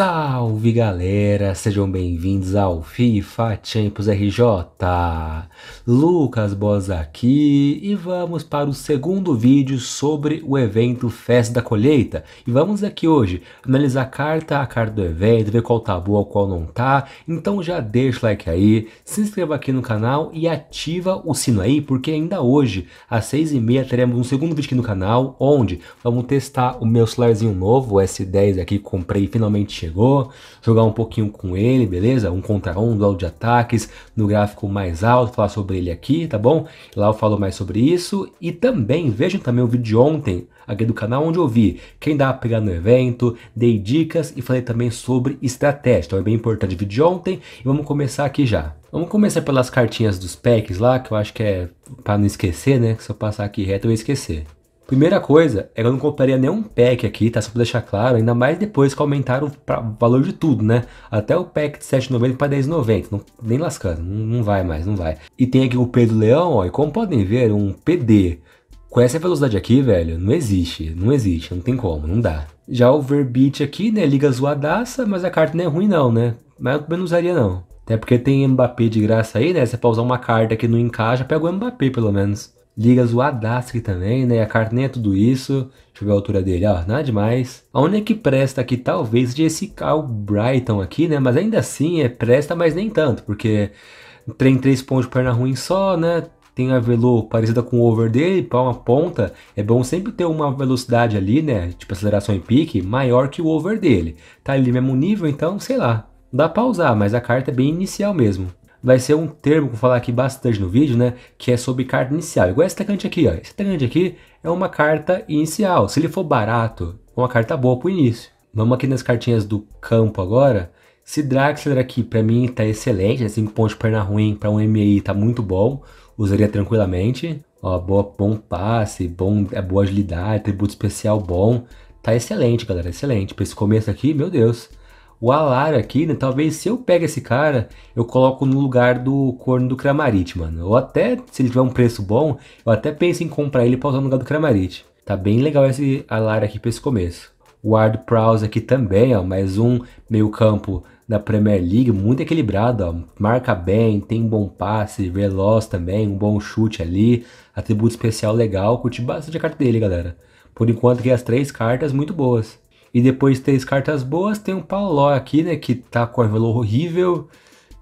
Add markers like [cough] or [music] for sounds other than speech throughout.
Salve galera, sejam bem-vindos ao FIFA Champions RJ. Lucas Boz aqui e vamos para o segundo vídeo sobre o evento Festa da Colheita. E vamos aqui hoje analisar carta a carta do evento, ver qual tá boa, qual não tá. Então já deixa o like aí, se inscreva aqui no canal e ativa o sino aí, porque ainda hoje às seis e meia teremos um segundo vídeo aqui no canal, onde vamos testar o meu celularzinho novo, o S10 aqui, comprei finalmente chegou, jogar um pouquinho com ele, beleza? Um contra um, duelo de ataques, no gráfico mais alto, falar sobre ele aqui, tá bom? Lá eu falo mais sobre isso. E também, vejam também o vídeo de ontem, aqui do canal, onde eu vi quem dá a pegar no evento, dei dicas e falei também sobre estratégia. Então é bem importante o vídeo de ontem e vamos começar aqui já. Vamos começar pelas cartinhas dos packs lá, que eu acho que é para não esquecer, né? Que se eu passar aqui reto eu ia esquecer. Primeira coisa é que eu não compraria nenhum pack aqui, tá? Só pra deixar claro, ainda mais depois que aumentaram o valor de tudo, né? Até o pack de 7,90 para 10,90, não, nem lascando, não, não, vai mais, não vai. E tem aqui o P do Leão, ó, e como podem ver, um PD com essa velocidade aqui, velho, não existe, não existe, não tem como, não dá. Já o Verbeat aqui, né, liga zoadaça, mas a carta não é ruim não, né? Mas eu também não usaria não. Até porque tem Mbappé de graça aí, né? Você pode usar uma carta que não encaixa, pega o Mbappé pelo menos. Liga zoadastre também, né? A nem é tudo isso. Deixa eu ver a altura dele, ó, ah, nada demais. A única que presta aqui talvez de esse Carl Brighton aqui, né? Mas ainda assim é presta, mas nem tanto, porque tem três pontos de perna ruim só, né? Tem a velo parecida com o over dele, para uma ponta. É bom sempre ter uma velocidade ali, né? Tipo aceleração em pique, maior que o over dele. Tá ali mesmo nível, então, sei lá. Dá pra usar, mas a carta é bem inicial mesmo vai ser um termo que eu vou falar aqui bastante no vídeo, né? Que é sobre carta inicial. Igual esse atacante aqui, ó. Esse atacante aqui é uma carta inicial. Se ele for barato, é uma carta boa para o início. Vamos aqui nas cartinhas do campo agora. Esse Draxler aqui, para mim, está excelente. 5 né? pontos de perna ruim para um MI está muito bom. Usaria tranquilamente. Ó, boa, bom passe, bom, é, boa agilidade, tributo especial bom. Tá excelente, galera, excelente. Para esse começo aqui, meu Deus. O Alara aqui, né? Talvez se eu pego esse cara, eu coloco no lugar do corno do Kramarit, mano. Ou até, se ele tiver um preço bom, eu até penso em comprar ele pra usar no lugar do Kramarit. Tá bem legal esse Alara aqui pra esse começo. O Ward Prowse aqui também, ó. Mais um meio campo da Premier League, muito equilibrado, ó. marca bem, tem um bom passe, veloz também, um bom chute ali, atributo especial legal, curti bastante a carta dele, galera. Por enquanto aqui as três cartas muito boas. E depois três cartas boas, tem um Paulo aqui, né? Que tá com valor horrível,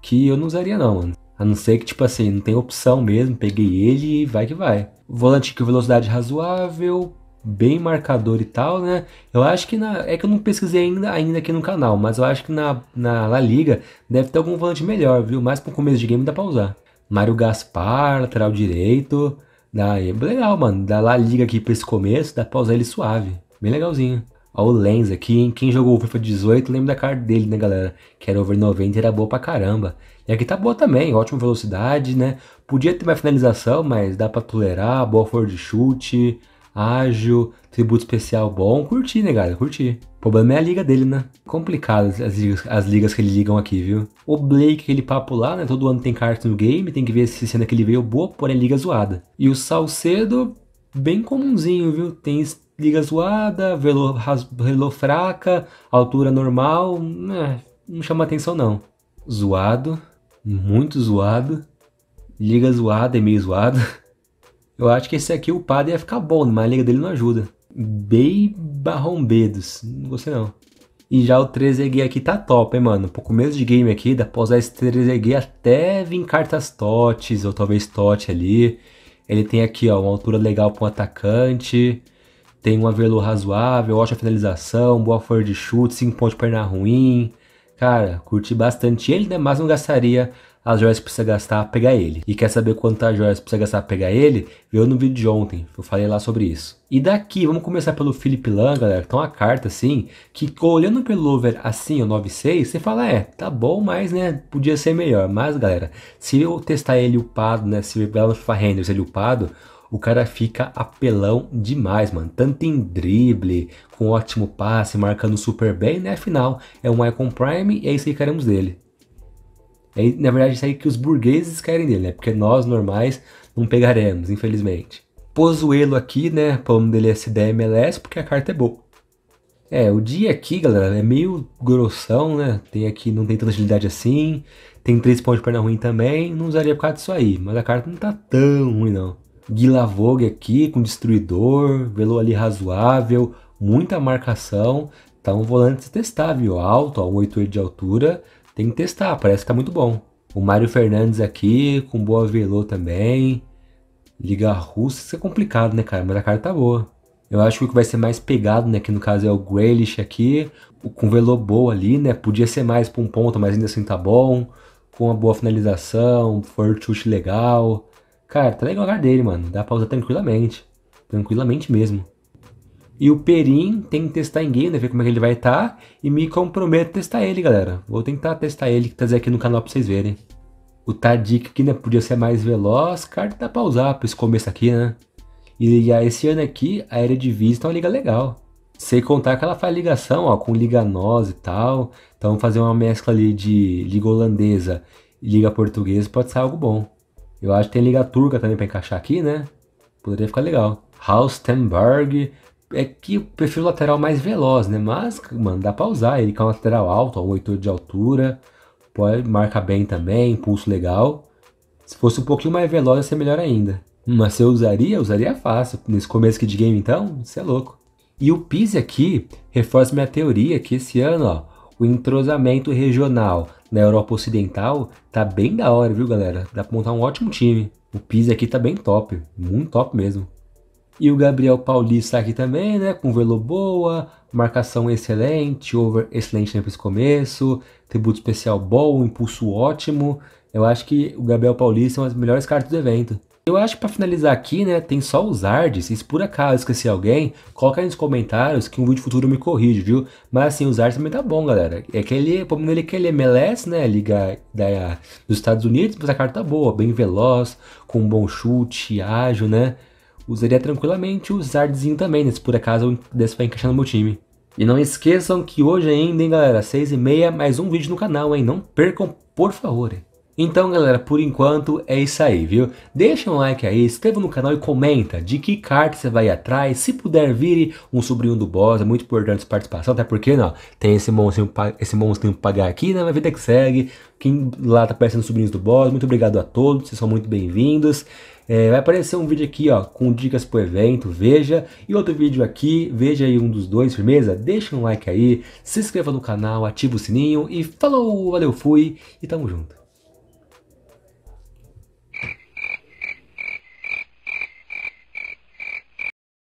que eu não usaria não, mano. A não ser que, tipo assim, não tem opção mesmo, peguei ele e vai que vai. Volante com velocidade razoável, bem marcador e tal, né? Eu acho que na. É que eu não pesquisei ainda, ainda aqui no canal, mas eu acho que na, na La Liga deve ter algum volante melhor, viu? Mas pro começo de game dá pra usar. Mário Gaspar, lateral direito. Daí, é legal, mano. Da La Liga aqui pra esse começo, dá pra usar ele suave. Bem legalzinho. Ó o Lenz aqui, hein? Quem jogou o FIFA 18 lembra da carta dele, né, galera? Que era over 90 e era boa pra caramba. E aqui tá boa também, ótima velocidade, né? Podia ter mais finalização, mas dá pra tolerar, boa força de chute, ágil, tributo especial bom. Curti, né, galera? Curti. O problema é a liga dele, né? Complicado as ligas, as ligas que ele ligam aqui, viu? O Blake, aquele papo lá, né? Todo ano tem carta no game, tem que ver se cena que ele veio boa, porém é liga zoada. E o Salcedo, bem comumzinho, viu? Tem liga zoada, velo, velo fraca, altura normal, né, não chama atenção não. Zoado, muito zoado, liga zoada e meio zoado. [laughs] Eu acho que esse aqui o padre ia ficar bom, mas a liga dele não ajuda. Bem barrombedos, não gostei não. E já o 3EG aqui tá top, hein, mano? Pro começo de game aqui, dá pra usar esse 3EG até vir cartas TOTs, ou talvez TOT ali. Ele tem aqui, ó, uma altura legal pra um atacante tem um avelo razoável, ótima finalização, boa força de chute, 5 pontos de perna ruim. Cara, curti bastante ele, né? Mas não gastaria as joias que precisa gastar pra pegar ele. E quer saber quantas joias precisa gastar pra pegar ele? Viu no vídeo de ontem, eu falei lá sobre isso. E daqui, vamos começar pelo Felipe Lan, galera, Então, a uma carta assim, que olhando pelo over assim, o 9.6, você fala, é, tá bom, mas né, podia ser melhor. Mas galera, se eu testar ele upado, né, se o Belo Farrender ele upado, o cara fica apelão demais, mano. Tanto em drible, com ótimo passe, marcando super bem, né? Afinal, é um icon Prime e é isso que queremos dele. É, na verdade, isso aí que os burgueses querem dele, né? Porque nós, normais, não pegaremos, infelizmente. Pozuelo aqui, né? Pomo dele SDA MLS, porque a carta é boa. É, o dia aqui, galera, é meio grossão, né? Tem aqui, não tem tanta agilidade assim. Tem três pontos de perna ruim também. Não usaria por causa disso aí. Mas a carta não tá tão ruim, não. Guilavogue aqui com destruidor, velo ali razoável, muita marcação. Tá um volante testável, alto, ó, 1,88 de altura. Tem que testar, parece que tá muito bom. O Mário Fernandes aqui, com boa velo também. Liga russa, isso é complicado, né, cara? Mas a cara tá boa. Eu acho que o que vai ser mais pegado, né, que no caso é o Grealish aqui, com velo boa ali, né? Podia ser mais pra um ponto, mas ainda assim tá bom. Com uma boa finalização, forte chute legal. Cara, tá legal o lugar dele, mano. Dá pra usar tranquilamente. Tranquilamente mesmo. E o Perim tem que testar em game, né? Ver como é que ele vai estar. Tá, e me comprometo a testar ele, galera. Vou tentar testar ele, trazer tá aqui no canal pra vocês verem. O Tadic aqui, né? Podia ser mais veloz. Cara, dá pra usar pra esse começo aqui, né? E, e esse ano aqui, a área de vista é uma liga legal. Sem contar que ela faz ligação, ó, com Liga Nós e tal. Então fazer uma mescla ali de Liga Holandesa e Liga Portuguesa pode ser algo bom. Eu acho que tem Liga Turca também para encaixar aqui, né? Poderia ficar legal. Haustenberg. É que eu prefiro o lateral mais veloz, né? Mas, mano, dá pra usar. Ele com é um lateral alto, ó, 8 de altura. Pode, marca bem também, impulso legal. Se fosse um pouquinho mais veloz, ia ser melhor ainda. Mas se eu usaria, usaria fácil. Nesse começo aqui de game, então, isso é louco. E o PIS aqui reforça minha teoria que esse ano, ó, o entrosamento regional na Europa Ocidental, tá bem da hora, viu, galera? Dá pra montar um ótimo time. O Pise aqui tá bem top, muito top mesmo. E o Gabriel Paulista aqui também, né? Com velo boa, marcação excelente, over excelente nesse começo, tributo especial bom, impulso ótimo. Eu acho que o Gabriel Paulista é uma das melhores cartas do evento. Eu acho que para finalizar aqui, né, tem só os ards, e se por acaso esqueci alguém, coloca aí nos comentários que um vídeo futuro me corrige, viu? Mas assim, os ards também tá bom, galera. É que ele, pelo menos ele é que é MLS, né, liga da, dos Estados Unidos, mas a carta tá boa, bem veloz, com um bom chute, ágil, né? Usaria tranquilamente os ardzinho também, né, se por acaso desse vai encaixar no meu time. E não esqueçam que hoje ainda, hein, galera, 6 e meia, mais um vídeo no canal, hein? Não percam, por favor, hein? Então, galera, por enquanto é isso aí, viu? Deixa um like aí, inscreva no canal e comenta de que carta você vai atrás. Se puder, vire um sobrinho do boss, é muito importante sua participação, até porque, não, né, tem esse monstrinho, esse monstrinho pra pagar aqui, né? Vai vida que segue. Quem lá tá aparecendo sobrinhos do boss, muito obrigado a todos, vocês são muito bem-vindos. É, vai aparecer um vídeo aqui, ó, com dicas pro evento, veja. E outro vídeo aqui, veja aí um dos dois, firmeza? Deixa um like aí, se inscreva no canal, ativa o sininho e falou, valeu, fui e tamo junto.